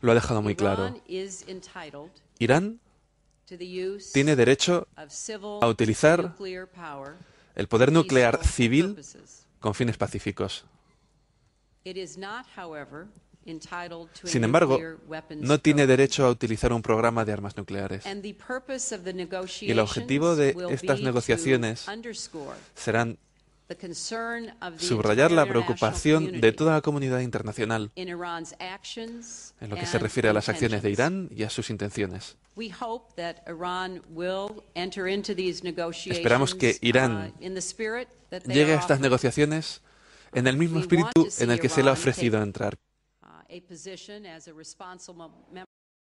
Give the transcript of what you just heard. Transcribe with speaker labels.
Speaker 1: lo ha dejado muy claro. Irán
Speaker 2: tiene derecho a utilizar el poder nuclear civil
Speaker 1: con fines pacíficos.
Speaker 2: Sin embargo, no tiene
Speaker 1: derecho a utilizar un programa de armas nucleares.
Speaker 2: Y el objetivo de estas negociaciones serán subrayar la preocupación de toda la comunidad
Speaker 1: internacional
Speaker 2: en lo que se refiere a las acciones
Speaker 1: de Irán y a sus intenciones.
Speaker 2: Esperamos que uh, Irán llegue a estas
Speaker 1: negociaciones en el mismo espíritu en el que se le ha ofrecido entrar.
Speaker 2: Uh,